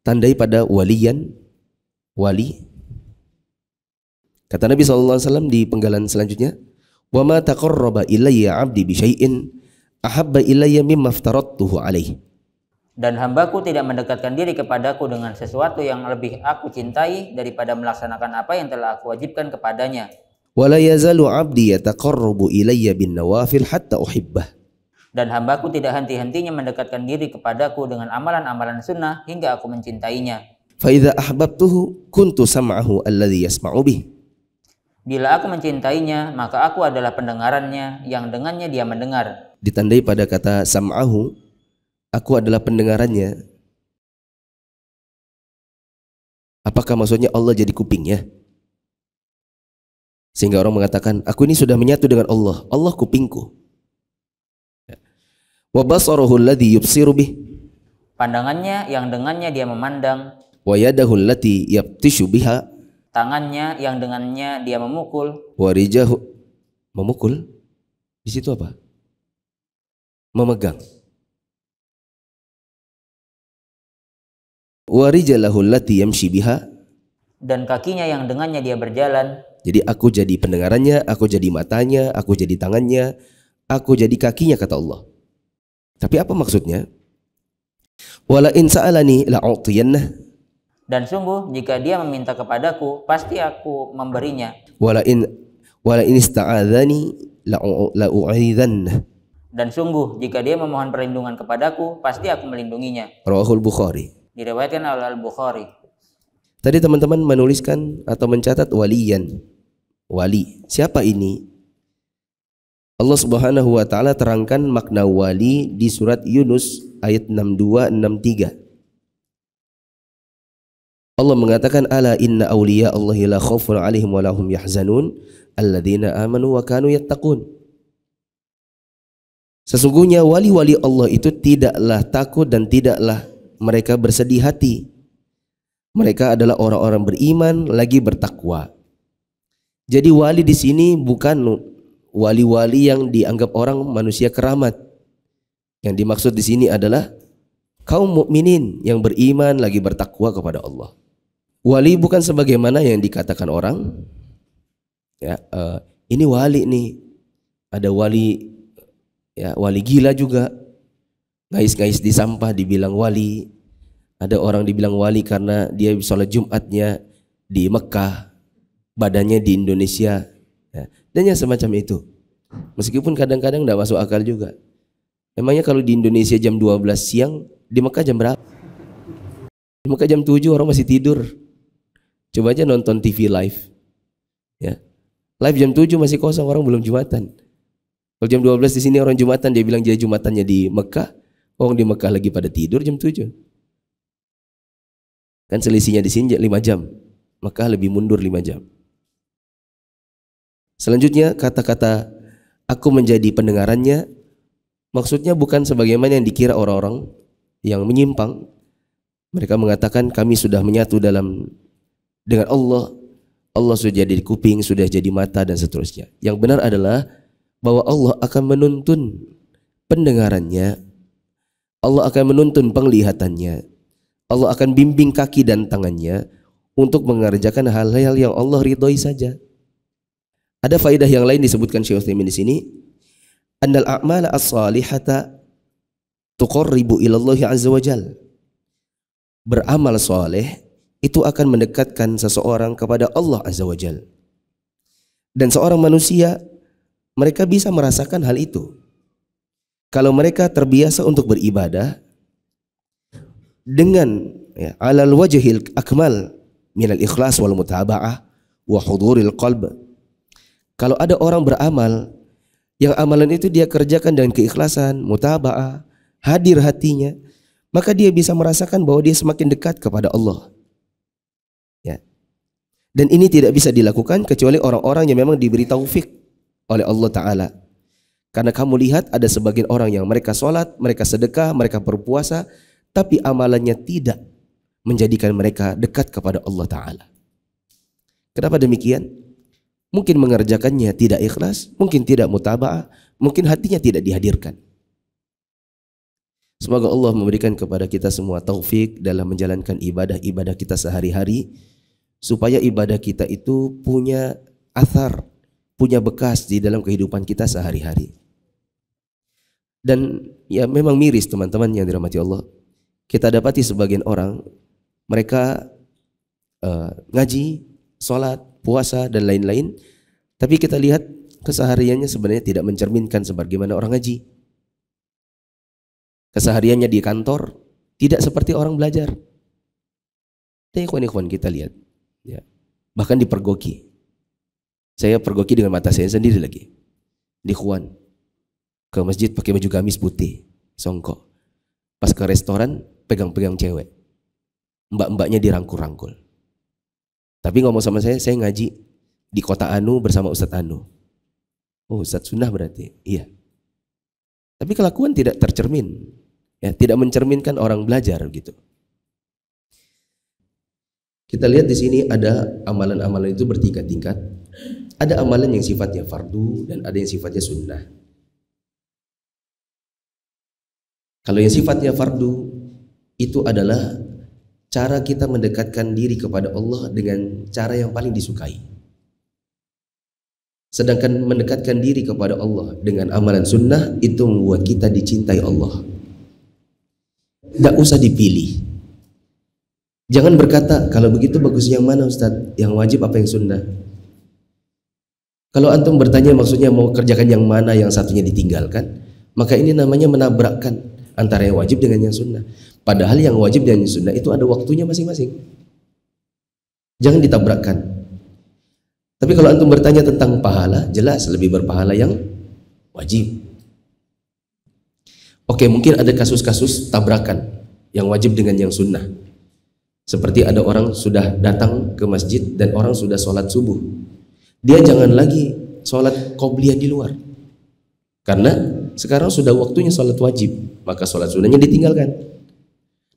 Tandai pada walian, wali. Kata Nabi SAW di penggalan selanjutnya, وَمَا تَقَرَّبَ taqarraba عَبْدِ abdi أَحَبَّ ahabba ilayya mimma عَلَيْهِ Dan hambaku tidak mendekatkan diri kepadaku dengan sesuatu yang lebih aku cintai daripada melaksanakan apa yang telah aku wajibkan kepadanya. Wa la yazalu abdi yataqarrabu ilayya bin nawafil hatta uhibbah dan hambaku tidak henti-hentinya mendekatkan diri kepadaku dengan amalan-amalan sunnah hingga aku mencintainya. Fa'idha ahbabtuhu kuntu sam'ahu alladhi yasma'u bih. Bila aku mencintainya, maka aku adalah pendengarannya yang dengannya dia mendengar. Ditandai pada kata sam'ahu, aku adalah pendengarannya. Apakah maksudnya Allah jadi kupingnya? Sehingga orang mengatakan, aku ini sudah menyatu dengan Allah, Allah kupingku wa basaruhu alladhi yubsiru bih pandangannya yang dengannya dia memandang wa yadahu allati yabtishu biha tangannya yang dengannya dia memukul wa rijahu memukul di situ apa memegang wa rijalahu allati yamshi biha dan kakinya yang dengannya dia berjalan jadi aku jadi pendengarannya, aku jadi matanya, aku jadi tangannya, aku jadi kakinya kata Allah. Tapi apa maksudnya? Wala in sa'alani la'utiyannah. Dan sungguh jika dia meminta kepadaku, pasti aku memberinya. Wala in wala in ista'adzani la'u'idannah. Dan sungguh jika dia memohon perlindungan kepadaku, pasti aku melindunginya. Rawahul Bukhari. Diriwayatkan oleh Al-Bukhari. Tadi teman-teman menuliskan atau mencatat waliyan. Wali. Siapa ini? Allah Subhanahu wa taala terangkan makna wali di surat Yunus ayat 62 63. Allah mengatakan ala inna awliya Allahi la khaufun alaihim wa lahum yahzanun alladzina amanu wa kanu yattaqun. Sesungguhnya wali-wali Allah itu tidaklah takut dan tidaklah mereka bersedih hati. Mereka adalah orang-orang beriman lagi bertakwa. Jadi wali di sini bukan wali-wali yang dianggap orang manusia keramat. Yang dimaksud di sini adalah kaum mukminin yang beriman lagi bertakwa kepada Allah. Wali bukan sebagaimana yang dikatakan orang. Ya, uh, ini wali nih. Ada wali ya, wali gila juga. Ngais-ngais di sampah dibilang wali. Ada orang dibilang wali karena dia sholat Jumatnya di Mekah, badannya di Indonesia. Ya dan semacam itu. Meskipun kadang-kadang tidak masuk akal juga. Emangnya kalau di Indonesia jam 12 siang, di Mekah jam berapa? Di Mekah jam 7 orang masih tidur. Coba aja nonton TV live. Ya. Live jam 7 masih kosong, orang belum Jumatan. Kalau jam 12 di sini orang Jumatan, dia bilang jadi Jumatannya di Mekah. Orang di Mekah lagi pada tidur jam 7. Kan selisihnya di sini 5 jam. Mekah lebih mundur 5 jam. Selanjutnya kata-kata aku menjadi pendengarannya maksudnya bukan sebagaimana yang dikira orang-orang yang menyimpang. Mereka mengatakan kami sudah menyatu dalam dengan Allah. Allah sudah jadi kuping, sudah jadi mata dan seterusnya. Yang benar adalah bahwa Allah akan menuntun pendengarannya. Allah akan menuntun penglihatannya. Allah akan bimbing kaki dan tangannya untuk mengerjakan hal-hal yang Allah ridhoi saja. Ada faidah yang lain disebutkan Syekh Utsaimin di sini. Annal a'mala as-salihata tuqarribu ila Allah azza wa jal. Beramal soleh itu akan mendekatkan seseorang kepada Allah azza wa jal. Dan seorang manusia mereka bisa merasakan hal itu. Kalau mereka terbiasa untuk beribadah dengan ya, alal wajhil akmal minal ikhlas wal mutaba'ah wa huduril qalb kalau ada orang beramal yang amalan itu dia kerjakan dengan keikhlasan, mutabaah, hadir hatinya, maka dia bisa merasakan bahwa dia semakin dekat kepada Allah. Ya. Dan ini tidak bisa dilakukan kecuali orang-orang yang memang diberi taufik oleh Allah Ta'ala. Karena kamu lihat ada sebagian orang yang mereka sholat, mereka sedekah, mereka berpuasa, tapi amalannya tidak menjadikan mereka dekat kepada Allah Ta'ala. Kenapa demikian? Mungkin mengerjakannya tidak ikhlas, mungkin tidak mutaba'ah, mungkin hatinya tidak dihadirkan. Semoga Allah memberikan kepada kita semua taufik dalam menjalankan ibadah-ibadah kita sehari-hari supaya ibadah kita itu punya athar, punya bekas di dalam kehidupan kita sehari-hari. Dan ya memang miris teman-teman yang dirahmati Allah. Kita dapati sebagian orang mereka uh, ngaji, sholat, puasa dan lain-lain. Tapi kita lihat kesehariannya sebenarnya tidak mencerminkan sebagaimana orang ngaji. Kesehariannya di kantor tidak seperti orang belajar. Tapi ikhwan-ikhwan kita lihat. Ya. Bahkan dipergoki. Saya pergoki dengan mata saya sendiri lagi. Di Kuan. Ke masjid pakai baju gamis putih. Songkok. Pas ke restoran pegang-pegang cewek. Mbak-mbaknya dirangkul-rangkul. Tapi ngomong sama saya, saya ngaji di kota Anu bersama Ustadz Anu. Oh Ustadz Sunnah berarti, iya. Tapi kelakuan tidak tercermin, ya tidak mencerminkan orang belajar gitu. Kita lihat di sini ada amalan-amalan itu bertingkat tingkat. Ada amalan yang sifatnya fardu dan ada yang sifatnya sunnah. Kalau yang sifatnya fardu itu adalah cara kita mendekatkan diri kepada Allah dengan cara yang paling disukai. Sedangkan mendekatkan diri kepada Allah dengan amalan sunnah itu membuat kita dicintai Allah. Tidak usah dipilih. Jangan berkata, kalau begitu bagus yang mana Ustaz? Yang wajib apa yang sunnah? Kalau antum bertanya maksudnya mau kerjakan yang mana yang satunya ditinggalkan, maka ini namanya menabrakkan antara yang wajib dengan yang sunnah. Padahal yang wajib dan yang sunnah itu ada waktunya masing-masing. Jangan ditabrakkan. Tapi kalau antum bertanya tentang pahala, jelas lebih berpahala yang wajib. Oke, mungkin ada kasus-kasus tabrakan yang wajib dengan yang sunnah. Seperti ada orang sudah datang ke masjid dan orang sudah sholat subuh. Dia jangan lagi sholat qobliya di luar. Karena sekarang sudah waktunya sholat wajib, maka sholat sunnahnya ditinggalkan.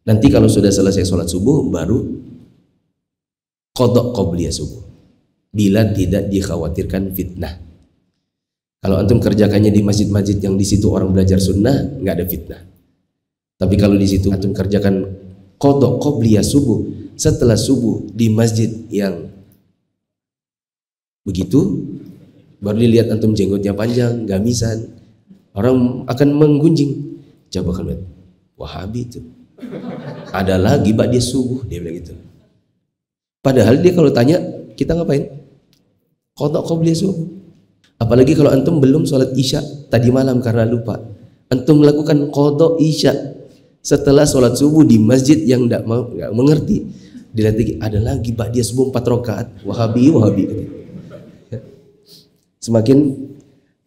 Nanti kalau sudah selesai sholat subuh baru kodok qobliyah subuh. Bila tidak dikhawatirkan fitnah. Kalau antum kerjakannya di masjid-masjid yang di situ orang belajar sunnah, nggak ada fitnah. Tapi kalau di situ antum kerjakan kodok qobliyah subuh setelah subuh di masjid yang begitu baru dilihat antum jenggotnya panjang, gamisan, orang akan menggunjing. Coba kan Wahabi itu. Ada lagi, Pak dia subuh. Dia bilang gitu. Padahal dia kalau tanya, kita ngapain? Kodok kau beli subuh. Apalagi kalau antum belum sholat isya tadi malam karena lupa. Antum melakukan kodok isya setelah sholat subuh di masjid yang tidak mau gak mengerti. Dilihat lagi, ada lagi, Pak dia subuh empat rakaat. Wahabi, wahabi. Semakin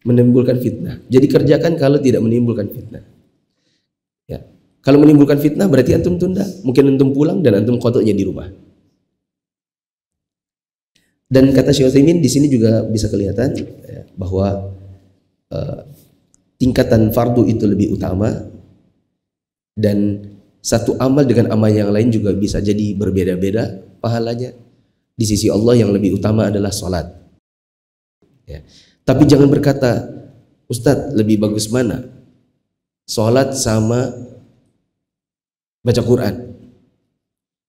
menimbulkan fitnah. Jadi kerjakan kalau tidak menimbulkan fitnah. Ya. Kalau menimbulkan fitnah berarti antum tunda. Mungkin antum pulang dan antum kotoknya di rumah. Dan kata Syekh Utsaimin di sini juga bisa kelihatan ya, bahwa uh, tingkatan fardu itu lebih utama dan satu amal dengan amal yang lain juga bisa jadi berbeda-beda pahalanya. Di sisi Allah yang lebih utama adalah sholat. Ya. Tapi jangan berkata, Ustadz lebih bagus mana? sholat sama baca Quran.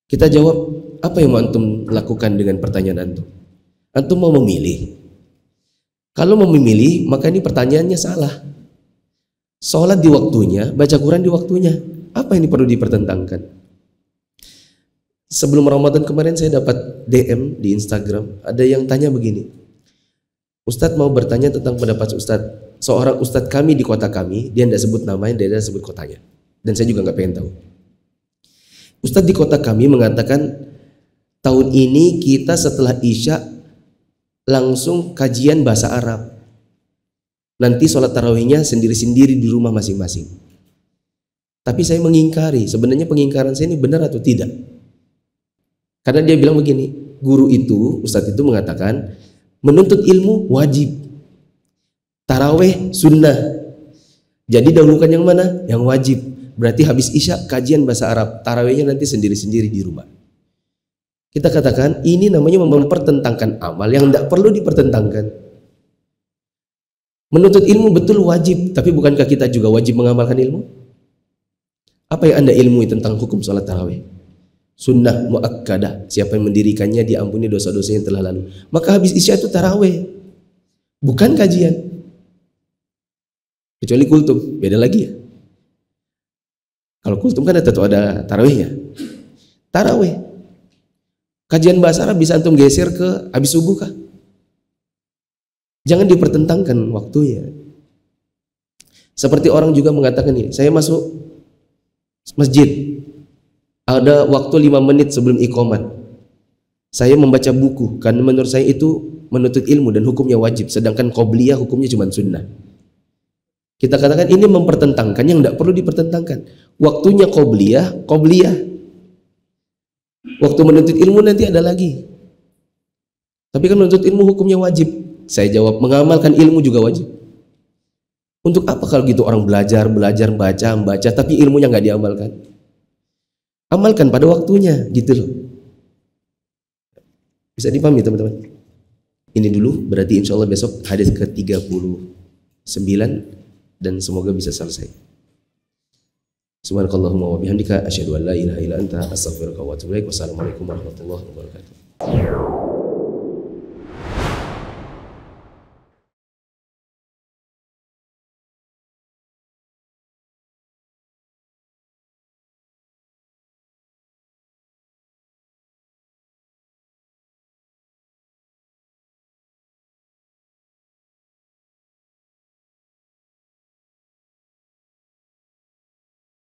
Kita jawab, apa yang mau antum lakukan dengan pertanyaan antum? Antum mau memilih. Kalau mau memilih, maka ini pertanyaannya salah. Sholat di waktunya, baca Quran di waktunya. Apa ini perlu dipertentangkan? Sebelum Ramadan kemarin saya dapat DM di Instagram, ada yang tanya begini. Ustadz mau bertanya tentang pendapat Ustadz. Seorang Ustadz kami di kota kami, dia tidak sebut namanya, dia tidak sebut kotanya. Dan saya juga nggak pengen tahu. Ustadz di kota kami mengatakan tahun ini kita setelah Isya langsung kajian bahasa Arab. Nanti sholat tarawihnya sendiri-sendiri di rumah masing-masing. Tapi saya mengingkari, sebenarnya pengingkaran saya ini benar atau tidak? Karena dia bilang begini, guru itu, Ustadz itu mengatakan, menuntut ilmu wajib. Taraweh sunnah. Jadi dahulukan yang mana? Yang wajib. Berarti habis Isya kajian bahasa Arab, tarawihnya nanti sendiri-sendiri di rumah. Kita katakan ini namanya mempertentangkan amal yang tidak perlu dipertentangkan. Menuntut ilmu betul wajib, tapi bukankah kita juga wajib mengamalkan ilmu? Apa yang Anda ilmui tentang hukum sholat tarawih? Sunnah muakkadah, siapa yang mendirikannya diampuni dosa dosa yang telah lalu. Maka habis isya itu tarawih, bukan kajian. Kecuali kultum, beda lagi ya. Kalau kultum kan ada tuh ada tarawihnya. Tarawih. Kajian bahasa Arab bisa antum geser ke habis subuh kah? Jangan dipertentangkan waktunya. Seperti orang juga mengatakan ini, saya masuk masjid. Ada waktu lima menit sebelum ikhoman. Saya membaca buku karena menurut saya itu menuntut ilmu dan hukumnya wajib, sedangkan qobliyah hukumnya cuma sunnah. Kita katakan ini mempertentangkan yang tidak perlu dipertentangkan. Waktunya kau qobliyah, qobliyah. Waktu menuntut ilmu nanti ada lagi. Tapi kan menuntut ilmu hukumnya wajib. Saya jawab, mengamalkan ilmu juga wajib. Untuk apa kalau gitu orang belajar, belajar, baca, baca tapi ilmunya nggak diamalkan? Amalkan pada waktunya, gitu loh. Bisa dipahami teman-teman? Ini dulu, berarti insya Allah besok hadis ke-39 dan semoga bisa selesai. Subhanakallahumma wa bihamdika asyhadu an la ilaha illa anta astaghfiruka wa atubu ilaik. Wassalamualaikum warahmatullahi wabarakatuh.